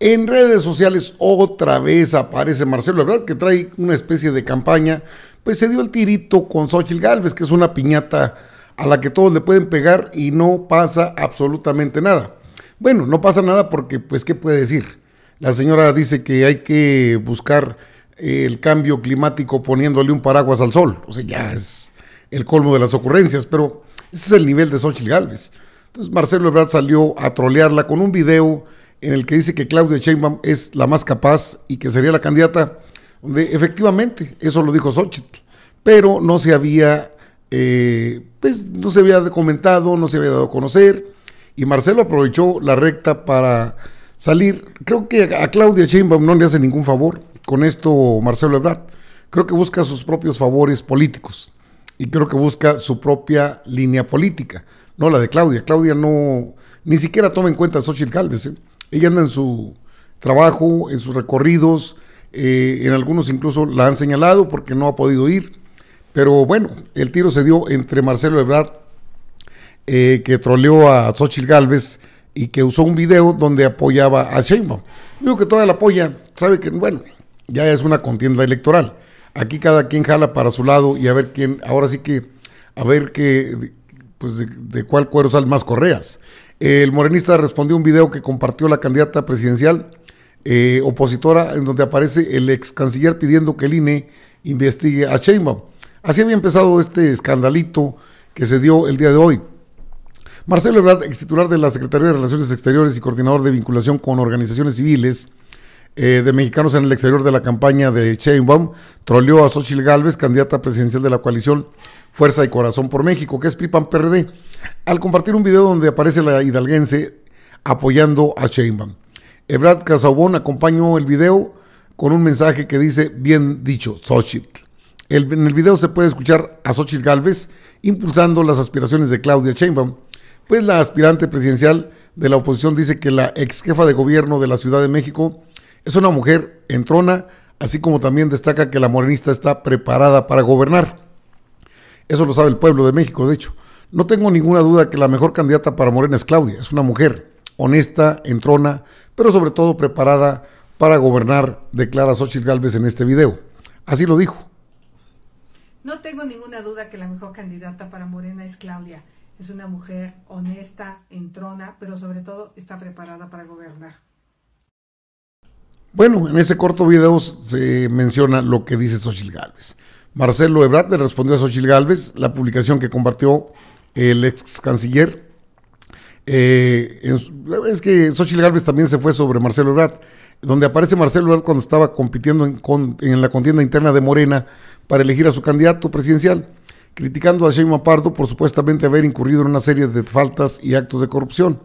En redes sociales otra vez aparece Marcelo verdad que trae una especie de campaña, pues se dio el tirito con Xochitl Galvez, que es una piñata a la que todos le pueden pegar y no pasa absolutamente nada. Bueno, no pasa nada porque, pues, ¿qué puede decir? La señora dice que hay que buscar eh, el cambio climático poniéndole un paraguas al sol. O sea, ya es el colmo de las ocurrencias, pero ese es el nivel de Xochitl Galvez. Entonces Marcelo Ebrard salió a trolearla con un video en el que dice que Claudia Sheinbaum es la más capaz y que sería la candidata, donde efectivamente eso lo dijo Xochitl, pero no se había, eh, pues no se había comentado, no se había dado a conocer, y Marcelo aprovechó la recta para salir. Creo que a Claudia Sheinbaum no le hace ningún favor con esto Marcelo Ebrard. Creo que busca sus propios favores políticos y creo que busca su propia línea política, no la de Claudia. Claudia no, ni siquiera toma en cuenta a Xochitl Gálvez, ¿eh? Ella anda en su trabajo, en sus recorridos, eh, en algunos incluso la han señalado porque no ha podido ir. Pero bueno, el tiro se dio entre Marcelo Ebrard, eh, que troleó a Xochitl Galvez y que usó un video donde apoyaba a Sheinbaum. Digo que toda la apoya, sabe que, bueno, ya es una contienda electoral. Aquí cada quien jala para su lado y a ver quién, ahora sí que, a ver qué pues, de, de cuál cuero salen más correas. El morenista respondió un video que compartió la candidata presidencial eh, opositora en donde aparece el ex canciller pidiendo que el INE investigue a Sheinbaum. Así había empezado este escandalito que se dio el día de hoy. Marcelo Ebrard, ex titular de la Secretaría de Relaciones Exteriores y coordinador de vinculación con organizaciones civiles, eh, de mexicanos en el exterior de la campaña de Sheinbaum troleó a Xochitl Gálvez, candidata presidencial de la coalición Fuerza y Corazón por México, que es PRIPAN PRD, al compartir un video donde aparece la hidalguense apoyando a Sheinbaum. Ebrad Casabón acompañó el video con un mensaje que dice, bien dicho, Xochitl. en el video se puede escuchar a Xochitl Gálvez impulsando las aspiraciones de Claudia Sheinbaum, pues la aspirante presidencial de la oposición dice que la ex jefa de gobierno de la Ciudad de México es una mujer entrona, así como también destaca que la morenista está preparada para gobernar. Eso lo sabe el pueblo de México, de hecho. No tengo ninguna duda que la mejor candidata para Morena es Claudia. Es una mujer honesta, entrona, pero sobre todo preparada para gobernar, declara Xochitl Galvez en este video. Así lo dijo. No tengo ninguna duda que la mejor candidata para Morena es Claudia. Es una mujer honesta, entrona, pero sobre todo está preparada para gobernar. Bueno, en ese corto video se menciona lo que dice Xochitl Galvez. Marcelo Ebrard le respondió a Xochitl Galvez la publicación que compartió el ex canciller. Eh, es que Xochitl Galvez también se fue sobre Marcelo Ebrard, donde aparece Marcelo Ebrard cuando estaba compitiendo en, la contienda interna de Morena para elegir a su candidato presidencial, criticando a Jaime Pardo por supuestamente haber incurrido en una serie de faltas y actos de corrupción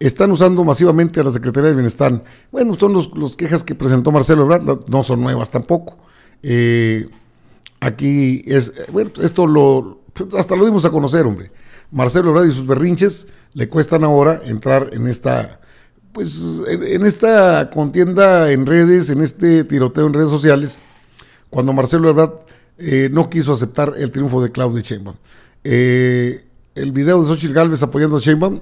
están usando masivamente a la Secretaría de Bienestar. Bueno, son los quejas que presentó Marcelo Ebrard, no son nuevas tampoco. Eh, aquí es, eh, bueno, esto lo, pues, hasta lo dimos a conocer, hombre. Marcelo Ebrard y sus berrinches le cuestan ahora entrar en esta, pues, en, esta contienda en redes, en este tiroteo en redes sociales, cuando Marcelo Ebrard eh, no quiso aceptar el triunfo de Claudio Sheinbaum. el video de Xochitl Galvez apoyando a Sheinbaum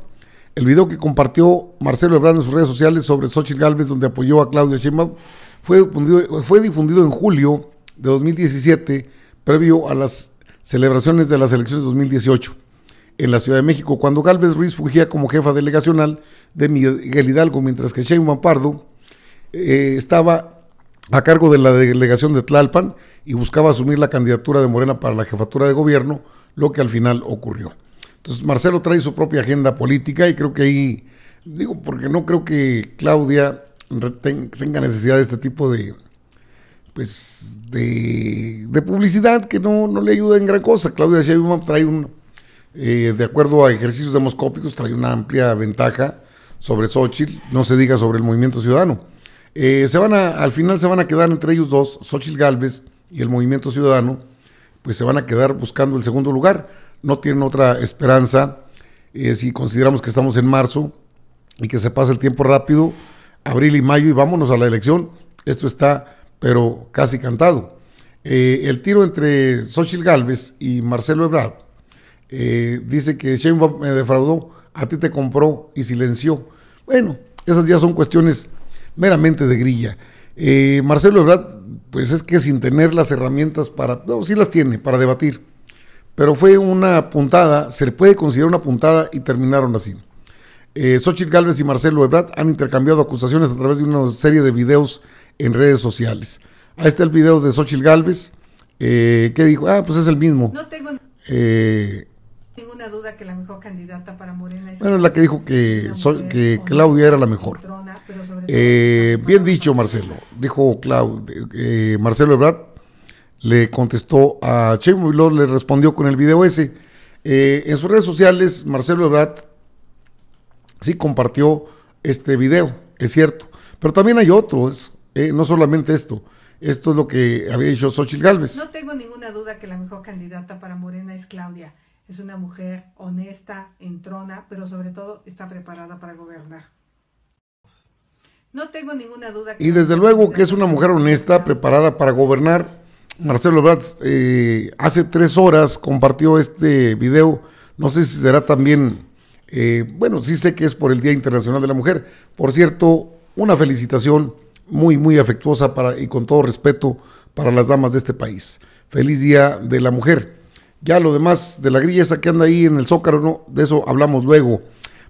el video que compartió Marcelo Ebrard en sus redes sociales sobre Xochitl Galvez, donde apoyó a Claudia Sheinbaum, fue difundido, en julio de 2017, previo a las celebraciones de las elecciones de 2018 en la Ciudad de México, cuando Galvez Ruiz fungía como jefa delegacional de Miguel Hidalgo, mientras que Sheinbaum Pardo eh, estaba a cargo de la delegación de Tlalpan y buscaba asumir la candidatura de Morena para la jefatura de gobierno, lo que al final ocurrió. Entonces Marcelo trae su propia agenda política y creo que ahí, digo, porque no creo que Claudia tenga necesidad de este tipo de pues de, publicidad que no, no, le ayuda en gran cosa. Claudia Sheinbaum trae un, eh, de acuerdo a ejercicios demoscópicos, trae una amplia ventaja sobre Xochitl, no se diga sobre el movimiento ciudadano. Eh, se van a, al final se van a quedar entre ellos dos, Xochitl Galvez y el movimiento ciudadano, pues se van a quedar buscando el segundo lugar no tienen otra esperanza. Eh, si consideramos que estamos en marzo y que se pasa el tiempo rápido, abril y mayo y vámonos a la elección, esto está pero casi cantado. Eh, el tiro entre Xochitl Galvez y Marcelo Ebrard eh, dice que Sheinbaum me defraudó, a ti te compró y silenció. Bueno, esas ya son cuestiones meramente de grilla. Marcelo Ebrard, pues es que sin tener las herramientas para, no, sí las tiene, para debatir pero fue una puntada, se le puede considerar una puntada y terminaron así. Eh, Xochitl Galvez y Marcelo Ebrard han intercambiado acusaciones a través de una serie de videos en redes sociales. Ahí está el video de Xochitl Galvez, eh, que dijo, ah, pues es el mismo. No tengo eh, ninguna duda que la mejor candidata para Morena es... Bueno, es la que dijo que, Claudia era la eh, mejor. bien dicho, Marcelo. Dijo Claudia, eh, Marcelo Ebrard, le contestó a Che y le respondió con el video ese. Eh, en sus redes sociales, Marcelo Ebrard sí compartió este video, es cierto. Pero también hay otros, eh, no solamente esto. Esto es lo que había dicho Xochitl Galvez No tengo ninguna duda que la mejor candidata para Morena es Claudia. Es una mujer honesta, entrona, pero sobre todo está preparada para gobernar. No tengo ninguna duda. y desde luego que es una mujer honesta, preparada para gobernar Marcelo Ebrard eh, hace tres horas compartió este video, no sé si será también, eh, bueno, sí sé que es por el Día Internacional de la Mujer. Por cierto, una felicitación muy, muy afectuosa para, y con todo respeto para las damas de este país. Feliz Día de la Mujer. Ya lo demás de la grilla esa que anda ahí en el Zócaro, ¿no? de eso hablamos luego.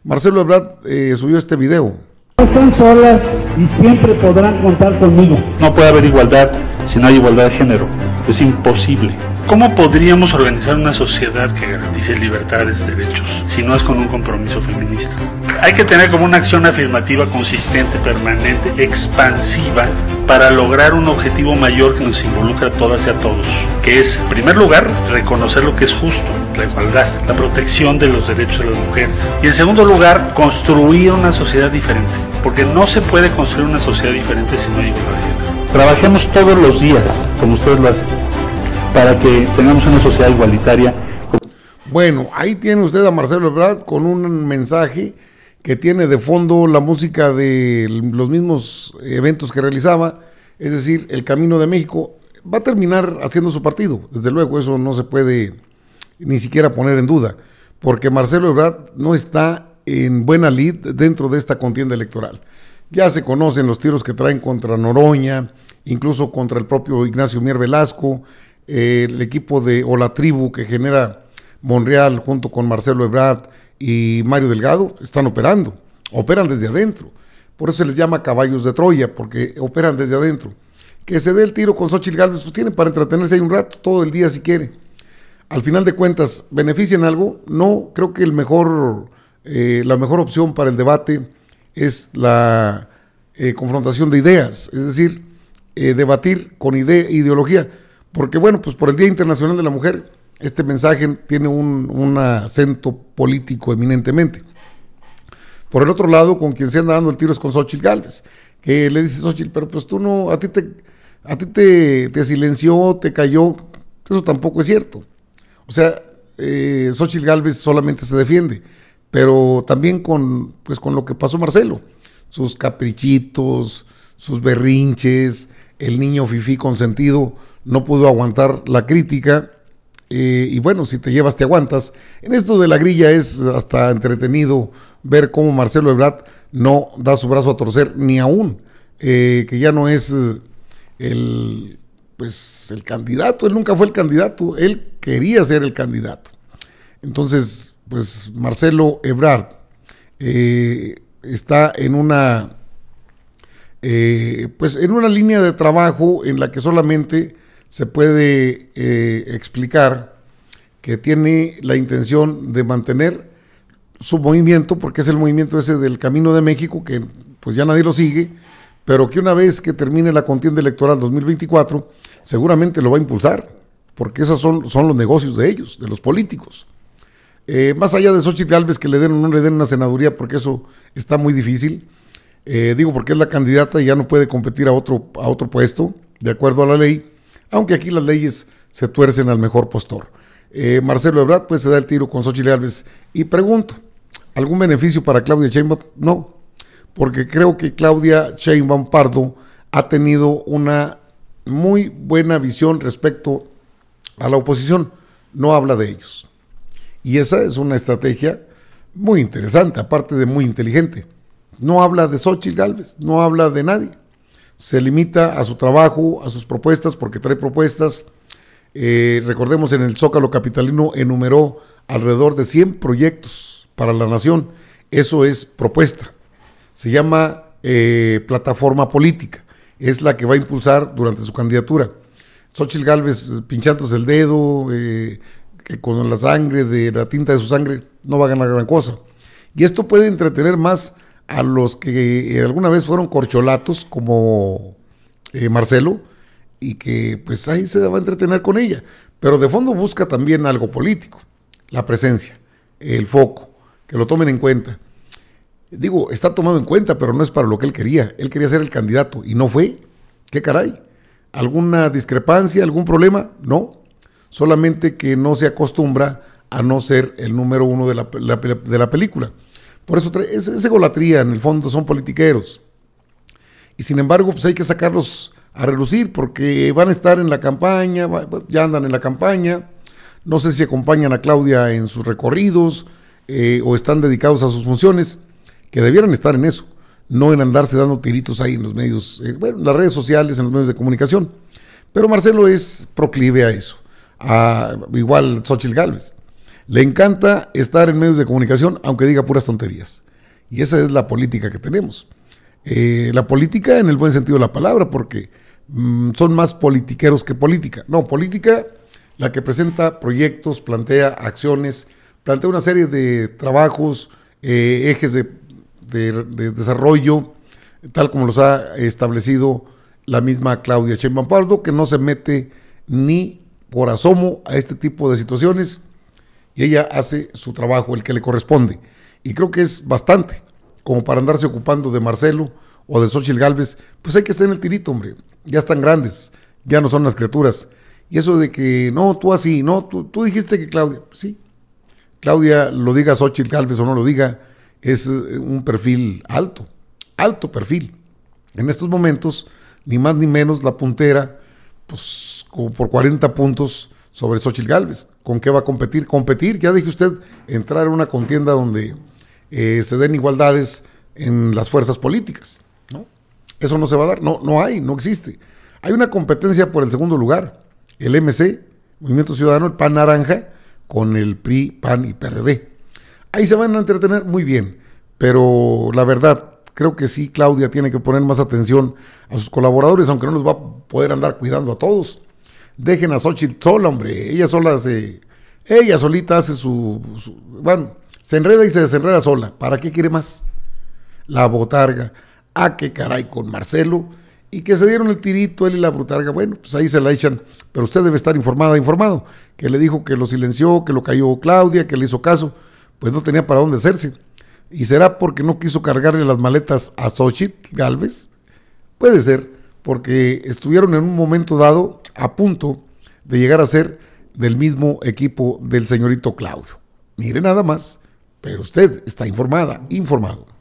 Marcelo Ebrard eh, subió este video. Están solas, y siempre podrán contar conmigo. No puede haber igualdad si no hay igualdad de género. Es imposible. ¿Cómo podríamos organizar una sociedad que garantice libertades, derechos, si no es con un compromiso feminista? Hay que tener como una acción afirmativa consistente, permanente, expansiva, para lograr un objetivo mayor que nos involucra a todas y a todos, que es, en primer lugar, reconocer lo que es justo, la igualdad, la protección de los derechos de las mujeres. Y en segundo lugar, construir una sociedad diferente, porque no se puede construir una sociedad diferente si no hay igualdad. Trabajemos todos los días, como ustedes lo hacen, para que tengamos una sociedad igualitaria. Bueno, ahí tiene usted a Marcelo Ebrard con un mensaje que tiene de fondo la música de los mismos eventos que realizaba, es decir, el Camino de México. Va a terminar haciendo su partido, desde luego, eso no se puede ni siquiera poner en duda, porque Marcelo Ebrard no está en buena lid dentro de esta contienda electoral. Ya se conocen los tiros que traen contra Noroña, incluso contra el propio Ignacio Mier Velasco, eh, el equipo de o la tribu que genera Monreal junto con Marcelo Ebrard y Mario Delgado están operando, operan desde adentro. Por eso se les llama caballos de Troya, porque operan desde adentro. Que se dé el tiro con Xochitl Galvez, pues tienen para entretenerse ahí un rato, todo el día si quiere al final de cuentas, ¿benefician algo? No, creo que el mejor, eh, la mejor opción para el debate es la eh, confrontación de ideas, es decir, eh, debatir con ideología. Porque bueno, pues por el Día Internacional de la Mujer, este mensaje tiene un, acento político eminentemente. Por el otro lado, con quien se anda dando el tiro es con Xochitl Galvez, que le dice Xochitl, pero pues tú no, a ti te, a ti te, te silenció, te cayó, eso tampoco es cierto. O sea, eh, Xochitl Galvez solamente se defiende, pero también con, pues, con lo que pasó Marcelo, sus caprichitos, sus berrinches, el niño fifí consentido no pudo aguantar la crítica. Eh, y bueno, si te llevas, te aguantas. En esto de la grilla es hasta entretenido ver cómo Marcelo Ebrard no da su brazo a torcer, ni aún, eh, que ya no es eh, el pues el candidato, él nunca fue el candidato, él quería ser el candidato. Entonces, pues Marcelo Ebrard eh, está en una, eh, pues en una línea de trabajo en la que solamente se puede eh, explicar que tiene la intención de mantener su movimiento, porque es el movimiento ese del Camino de México, que pues ya nadie lo sigue, pero que una vez que termine la contienda electoral 2024, seguramente lo va a impulsar, porque esos son, son los negocios de ellos, de los políticos. Eh, más allá de Xochitl Alves que le den o no le den una senaduría, porque eso está muy difícil, eh, digo porque es la candidata y ya no puede competir a otro, a otro puesto, de acuerdo a la ley, aunque aquí las leyes se tuercen al mejor postor. Eh, Marcelo Ebrard pues se da el tiro con Xochitl Alves y pregunto, ¿algún beneficio para Claudia Sheinbaum? No, porque creo que Claudia Sheinbaum Pardo ha tenido una muy buena visión respecto a la oposición, no habla de ellos. Y esa es una estrategia muy interesante, aparte de muy inteligente. No habla de Xochitl Galvez, no habla de nadie. Se limita a su trabajo, a sus propuestas, porque trae propuestas. Eh, recordemos, en el Zócalo Capitalino enumeró alrededor de 100 proyectos para la nación. Eso es propuesta se llama eh, plataforma política. Es la que va a impulsar durante su candidatura. Xochitl Galvez eh, pinchándose el dedo, que eh, con la sangre, de la tinta de su sangre, no va a ganar gran cosa. Y esto puede entretener más a los que alguna vez fueron corcholatos, como Marcelo, y que pues ahí se va a entretener con ella. Pero de fondo busca también algo político, la presencia, el foco, que lo tomen en cuenta digo, está tomado en cuenta, pero no es para lo que él quería. Él quería ser el candidato y no fue. ¿Qué caray? ¿Alguna discrepancia, algún problema? No. Solamente que no se acostumbra a no ser el número uno de la, película. Por eso es, egolatría, en el fondo son politiqueros. Y sin embargo, pues hay que sacarlos a relucir porque van a estar en la campaña, ya andan en la campaña. No sé si acompañan a Claudia en sus recorridos eh, o están dedicados a sus funciones que debieran estar en eso, no en andarse dando tiritos ahí en los medios, eh, bueno, en las redes sociales, en los medios de comunicación. Pero Marcelo es proclive a eso, a, igual Xochitl Gálvez. Le encanta estar en medios de comunicación, aunque diga puras tonterías. Y esa es la política que tenemos. Eh, la política en el buen sentido de la palabra, porque mm, son más politiqueros que política. No, política la que presenta proyectos, plantea acciones, plantea una serie de trabajos, eh, ejes de de, desarrollo, tal como los ha establecido la misma Claudia Sheinbaum que no se mete ni por asomo a este tipo de situaciones y ella hace su trabajo, el que le corresponde. Y creo que es bastante, como para andarse ocupando de Marcelo o de Xochitl Galvez, pues hay que estar en el tirito, hombre. Ya están grandes, ya no son las criaturas. Y eso de que, no, tú así, no, tú, tú dijiste que Claudia, sí. Claudia lo diga Xochitl Galvez o no lo diga, es eh, un perfil alto, alto perfil. En estos momentos, ni más ni menos la puntera, pues como por 40 puntos sobre Xochitl Galvez. ¿Con qué va a competir? Competir, ya dije usted, entrar en una contienda donde eh, se den igualdades en las fuerzas políticas. ¿no? Eso no se va a dar, no, no hay, no existe. Hay una competencia por el segundo lugar, el MC, Movimiento Ciudadano, el PAN Naranja, con el PRI, PAN y PRD. Ahí se van a entretener muy bien, pero la verdad, creo que sí, Claudia tiene que poner más atención a sus colaboradores, aunque no los va a poder andar cuidando a todos. Dejen a Xochitl sola, hombre, ella sola se... Ella solita hace su, Bueno, se enreda y se desenreda sola. ¿Para qué quiere más? La botarga. a ah, qué caray con Marcelo. Y que se dieron el tirito él y la brutarga. Bueno, pues ahí se la echan. Pero usted debe estar informada, informado. Que le dijo que lo silenció, que lo cayó Claudia, que le hizo caso pues no tenía para dónde hacerse. ¿Y será porque no quiso cargarle las maletas a Xochitl Galvez? Puede ser, porque estuvieron en un momento dado a punto de llegar a ser del mismo equipo del señorito Claudio. Mire nada más, pero usted está informada, informado.